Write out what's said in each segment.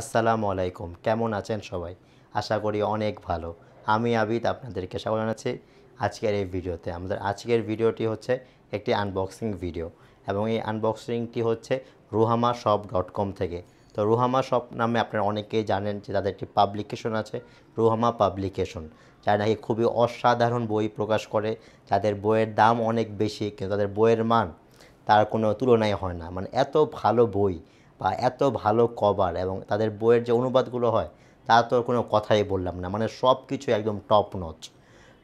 আসসালামু আলাইকুম কেমন আছেন সবাই আশা করি অনেক ভালো আমি আবিদ আপনাদেরকে স্বাগত জানাচ্ছি আজকের এই ভিডিওতে আমাদের আজকের ভিডিওটি হচ্ছে একটি আনবক্সিং ভিডিও এবং এই আনবক্সিংটি হচ্ছে রুহামা শপ ডট কম থেকে তো রুহামা শপ নামে আপনারা অনেকেই জানেন যে তাদের একটি পাবলিকেশন আছে রুহামা পাবলিকেশন যারা নাকি খুবই অসাধারণ বই প্রকাশ করে যাদের বইয়ের দাম অনেক বেশি কিন্তু তাদের বইয়ের মান তার কোনো তুলনায় হয় না মানে এত ভালো বই বা এত ভালো কভার এবং তাদের বইয়ের যে অনুবাদগুলো হয় তা তো কোনো কথাই বললাম না মানে সব কিছু একদম টপ নচ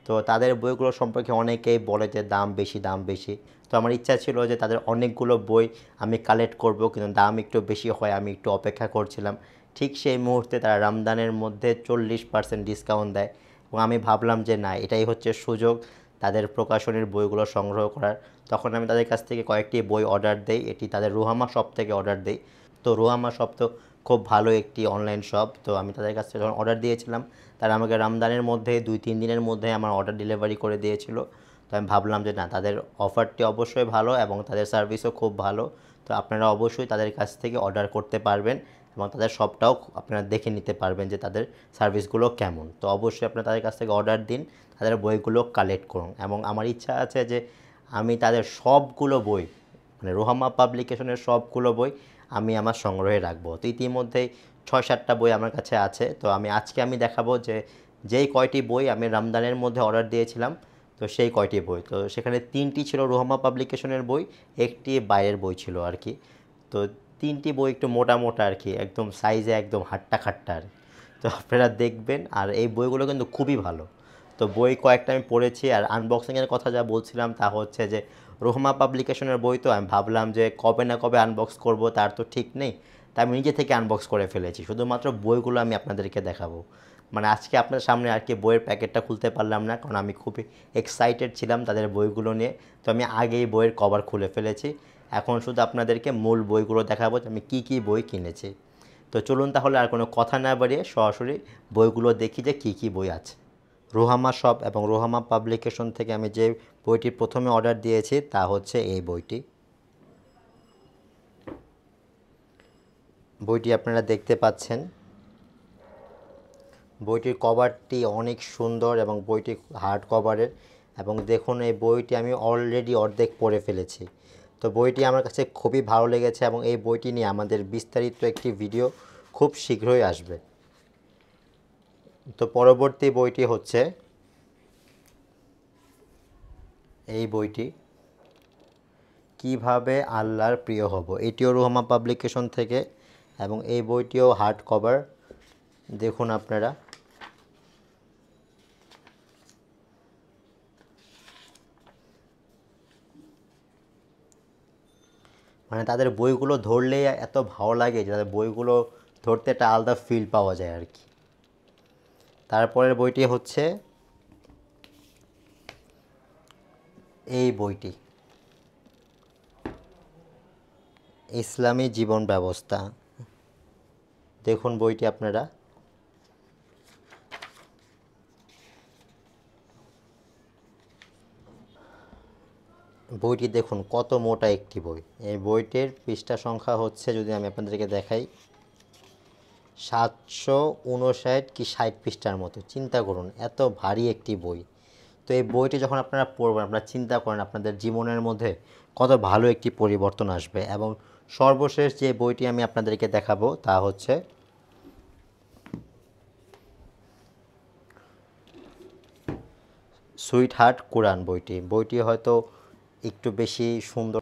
তো তাদের বইগুলো সম্পর্কে অনেকেই বলে যে দাম বেশি দাম বেশি তো আমার ইচ্ছা ছিল যে তাদের অনেকগুলো বই আমি কালেক্ট করব কিন্তু দাম একটু বেশি হয় আমি একটু অপেক্ষা করছিলাম ঠিক সেই মুহূর্তে তারা রামদানের মধ্যে চল্লিশ পার্সেন্ট ডিসকাউন্ট দেয় এবং আমি ভাবলাম যে না এটাই হচ্ছে সুযোগ তাদের প্রকাশনীর বইগুলো সংগ্রহ করার তখন আমি তাদের কাছ থেকে কয়েকটি বই অর্ডার দেই এটি তাদের রুহামা শপ থেকে অর্ডার দেই তো রোহামা শপ তো খুব ভালো একটি অনলাইন শপ তো আমি তাদের কাছ থেকে যখন অর্ডার দিয়েছিলাম তারা আমাকে রামদানের মধ্যে দুই তিন দিনের মধ্যে আমার অর্ডার ডেলিভারি করে দিয়েছিল তো আমি ভাবলাম যে না তাদের অফারটি অবশ্যই ভালো এবং তাদের সার্ভিসও খুব ভালো তো আপনারা অবশ্যই তাদের কাছ থেকে অর্ডার করতে পারবেন এবং তাদের শপটাও আপনারা দেখে নিতে পারবেন যে তাদের সার্ভিসগুলো কেমন তো অবশ্যই আপনারা তাদের কাছ থেকে অর্ডার দিন তাদের বইগুলো কালেক্ট করুন এবং আমার ইচ্ছা আছে যে আমি তাদের সবগুলো বই মানে রোহামা পাবলিকেশনের সবগুলো বই আমি আমার সংগ্রহে রাখবো তো ইতিমধ্যেই ছয় সাতটা বই আমার কাছে আছে তো আমি আজকে আমি দেখাবো যে যেই কয়টি বই আমি রমদানের মধ্যে অর্ডার দিয়েছিলাম তো সেই কয়টি বই তো সেখানে তিনটি ছিল রোহামা পাবলিকেশনের বই একটি বাইরের বই ছিল আর কি তো তিনটি বই একটু মোটা মোটা আর কি একদম সাইজে একদম হাট্টা খাট্টা আর তো আপনারা দেখবেন আর এই বইগুলো কিন্তু খুবই ভালো তো বই কয়েকটা আমি পড়েছি আর আনবক্সিংয়ের কথা যা বলছিলাম তা হচ্ছে যে রোহমা পাবলিকেশনের বই তো আমি ভাবলাম যে কবে না কবে আনবক্স করব তার তো ঠিক নেই তাই আমি নিজে থেকে আনবক্স করে ফেলেছি শুধুমাত্র বইগুলো আমি আপনাদেরকে দেখাবো মানে আজকে আপনার সামনে আর কি বইয়ের প্যাকেটটা খুলতে পারলাম না কারণ আমি খুবই এক্সাইটেড ছিলাম তাদের বইগুলো নিয়ে তো আমি আগেই বইয়ের কভার খুলে ফেলেছি এখন শুধু আপনাদেরকে মূল বইগুলো দেখাবো যে আমি কি কি বই কিনেছি তো চলুন তাহলে আর কোনো কথা না বাড়িয়ে সরাসরি বইগুলো দেখি যে কি কি বই আছে রোহামা শপ এবং রোহামা পাবলিকেশন থেকে আমি যে বইটি প্রথমে অর্ডার দিয়েছি তা হচ্ছে এই বইটি বইটি আপনারা দেখতে পাচ্ছেন বইটির কভারটি অনেক সুন্দর এবং বইটি হার্ড কভারের এবং দেখুন এই বইটি আমি অলরেডি অর্ধেক পড়ে ফেলেছি তো বইটি আমার কাছে খুবই ভালো লেগেছে এবং এই বইটি নিয়ে আমাদের বিস্তারিত একটি ভিডিও খুব শীঘ্রই আসবে তো পরবর্তী বইটি হচ্ছে এই বইটি কিভাবে আল্লাহর প্রিয় হব এটিও রোহমা পাবলিকেশন থেকে এবং এই বইটিও হার্ড কভার দেখুন আপনারা মানে তাদের বইগুলো ধরলেই এত ভালো লাগে যে তাদের বইগুলো ধরতে একটা আলাদা ফিল পাওয়া যায় আর কি তারপরের বইটি হচ্ছে এই বইটি ইসলামী জীবন ব্যবস্থা দেখুন বইটি আপনারা বইটি দেখুন কত মোটা একটি বই এই বইটির পৃষ্ঠা সংখ্যা হচ্ছে যদি আমি আপনাদেরকে দেখাই সাতশো উনষাট কি ষাট পৃষ্ঠার মতো চিন্তা করুন এত ভারী একটি বই তো এই বইটি যখন আপনারা পড়বেন আপনারা চিন্তা করেন আপনাদের জীবনের মধ্যে কত ভালো একটি পরিবর্তন আসবে এবং সর্বশেষ যে বইটি আমি আপনাদেরকে দেখাবো তা হচ্ছে সুইট হার্ট কোরআন বইটি বইটি হয়তো একটু বেশি সুন্দর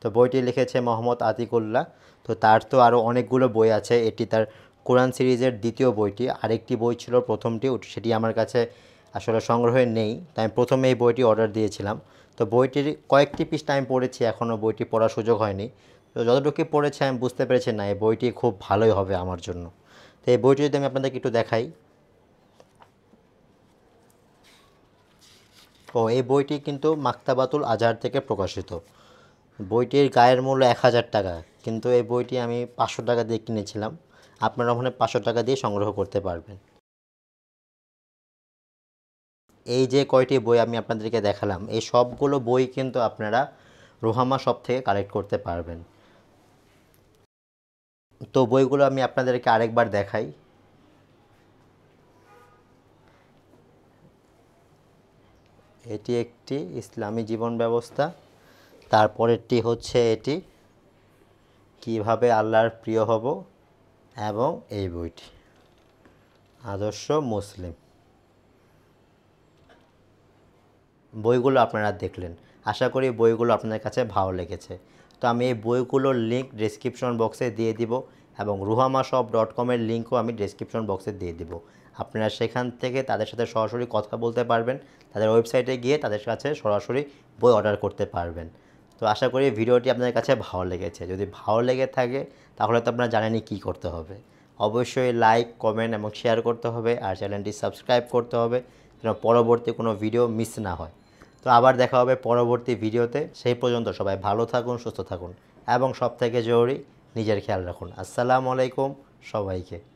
তো বইটি লিখেছে মোহাম্মদ আতিকুল্লাহ তো তার তো আরও অনেকগুলো বই আছে এটি তার কোরআন সিরিজের দ্বিতীয় বইটি আরেকটি বই ছিল প্রথমটি সেটি আমার কাছে আসলে সংগ্রহে নেই তাই আমি প্রথমে এই বইটি অর্ডার দিয়েছিলাম তো বইটির কয়েকটি পিস আমি পড়েছি এখনও বইটি পড়ার সুযোগ হয়নি তো যতটুকু পড়েছি আমি বুঝতে পেরেছি না এই বইটি খুব ভালোই হবে আমার জন্য তো এই বইটি যদি আমি আপনাদেরকে একটু দেখাই ও এই বইটি কিন্তু মাক্তাবাতুল আজহার থেকে প্রকাশিত বইটির গায়ের মূল্য এক হাজার টাকা কিন্তু এই বইটি আমি পাঁচশো টাকা দিয়ে কিনেছিলাম আপনারা ওখানে পাঁচশো টাকা দিয়ে সংগ্রহ করতে পারবেন এই যে কয়টি বই আমি আপনাদেরকে দেখালাম এই সবগুলো বই কিন্তু আপনারা রোহামা শপ থেকে কালেক্ট করতে পারবেন তো বইগুলো আমি আপনাদেরকে আরেকবার দেখাই এটি একটি ইসলামী জীবন ব্যবস্থা তারপরেরটি হচ্ছে এটি কিভাবে আল্লাহর প্রিয় হব এবং এই বইটি আদর্শ মুসলিম বইগুলো আপনারা দেখলেন আশা করি বইগুলো আপনাদের কাছে ভালো লেগেছে তো আমি এই বইগুলোর লিঙ্ক ডিসক্রিপশন বক্সে দিয়ে দিব এবং রুহামা শপ ডট কমের লিঙ্কও আমি ডিসক্রিপশন বক্সে দিয়ে দিব আপনারা সেখান থেকে তাদের সাথে সরাসরি কথা বলতে পারবেন তাদের ওয়েবসাইটে গিয়ে তাদের কাছে সরাসরি বই অর্ডার করতে পারবেন তো আশা করি ভিডিওটি আপনাদের কাছে ভালো লেগেছে যদি ভালো লেগে থাকে তাহলে তো আপনারা জানেনই কী করতে হবে অবশ্যই লাইক কমেন্ট এবং শেয়ার করতে হবে আর চ্যানেলটি সাবস্ক্রাইব করতে হবে যেন পরবর্তী কোনো ভিডিও মিস না হয় তো আবার দেখা হবে পরবর্তী ভিডিওতে সেই পর্যন্ত সবাই ভালো থাকুন সুস্থ থাকুন এবং সবথেকে জরুরি নিজের খেয়াল রাখুন আসসালামু আলাইকুম সবাইকে